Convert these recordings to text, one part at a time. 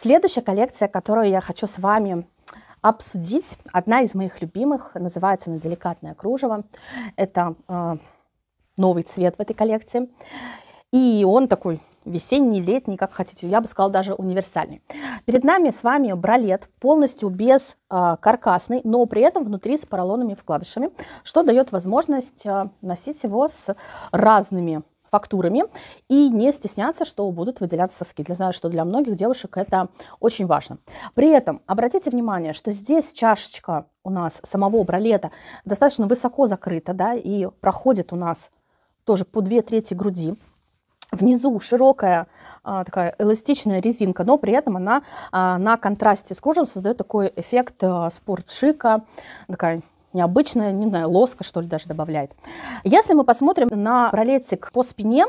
Следующая коллекция, которую я хочу с вами обсудить, одна из моих любимых, называется «На деликатное кружево». Это э, новый цвет в этой коллекции. И он такой весенний, летний, как хотите, я бы сказала, даже универсальный. Перед нами с вами бралет, полностью без э, а, каркасный, но при этом внутри с поролонами вкладышами, что дает возможность э, носить его с разными фактурами и не стесняться, что будут выделяться соски. Я знаю, что для многих девушек это очень важно. При этом обратите внимание, что здесь чашечка у нас самого бралета достаточно высоко закрыта, да, и проходит у нас тоже по две трети груди. Внизу широкая а, такая эластичная резинка, но при этом она а, на контрасте с кожем создает такой эффект а, спортшика, такая необычная, не знаю, лоска, что ли, даже добавляет. Если мы посмотрим на ролетик по спине,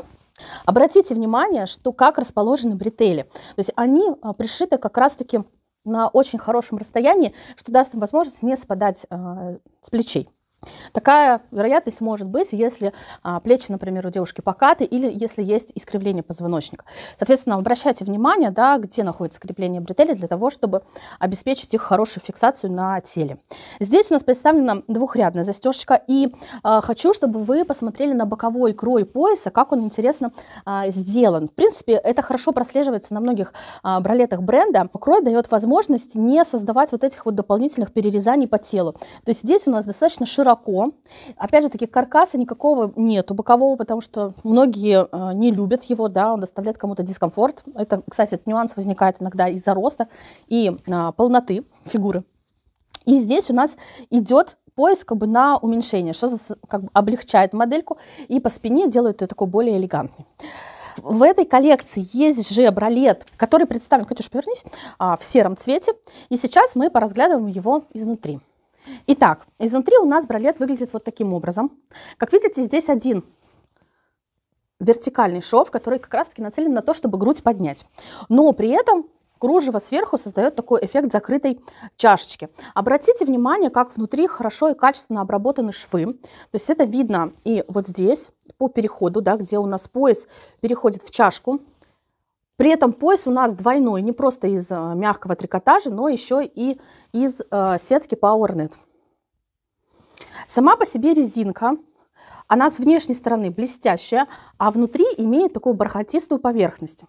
обратите внимание, что как расположены бретели. То есть они а, пришиты как раз-таки на очень хорошем расстоянии, что даст им возможность не спадать э, с плечей. Такая вероятность может быть, если а, плечи, например, у девушки покаты или если есть искривление позвоночника. Соответственно, обращайте внимание, да, где находится крепление бретелей для того, чтобы обеспечить их хорошую фиксацию на теле. Здесь у нас представлена двухрядная застежка и а, хочу, чтобы вы посмотрели на боковой крой пояса, как он интересно а, сделан. В принципе, это хорошо прослеживается на многих а, бралетах бренда. Крой дает возможность не создавать вот этих вот дополнительных перерезаний по телу. То есть здесь у нас достаточно широко широко. Опять же таки, каркаса никакого нету бокового, потому что многие э, не любят его, да, он доставляет кому-то дискомфорт. Это, кстати, этот нюанс возникает иногда из-за роста и а, полноты фигуры. И здесь у нас идет пояс как бы на уменьшение, что как бы облегчает модельку и по спине делает ее такой более элегантной. В этой коллекции есть же бралет, который представлен, Катюш, повернись, а, в сером цвете. И сейчас мы поразглядываем его изнутри. Итак, изнутри у нас бралет выглядит вот таким образом. Как видите, здесь один вертикальный шов, который как раз-таки нацелен на то, чтобы грудь поднять. Но при этом кружево сверху создает такой эффект закрытой чашечки. Обратите внимание, как внутри хорошо и качественно обработаны швы. То есть это видно и вот здесь, по переходу, да, где у нас пояс переходит в чашку. При этом пояс у нас двойной, не просто из э, мягкого трикотажа, но еще и из э, сетки PowerNet. Сама по себе резинка, она с внешней стороны блестящая, а внутри имеет такую бархатистую поверхность.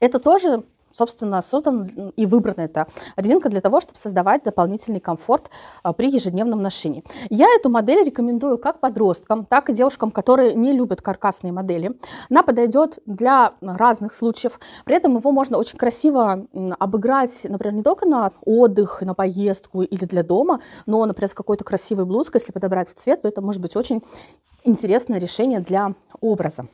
Это тоже собственно, создан и выбрана эта резинка для того, чтобы создавать дополнительный комфорт а, при ежедневном ношении. Я эту модель рекомендую как подросткам, так и девушкам, которые не любят каркасные модели. Она подойдет для разных случаев. При этом его можно очень красиво обыграть, например, не только на отдых, на поездку или для дома, но, например, с какой-то красивой блузкой, если подобрать в цвет, то это может быть очень интересное решение для образа.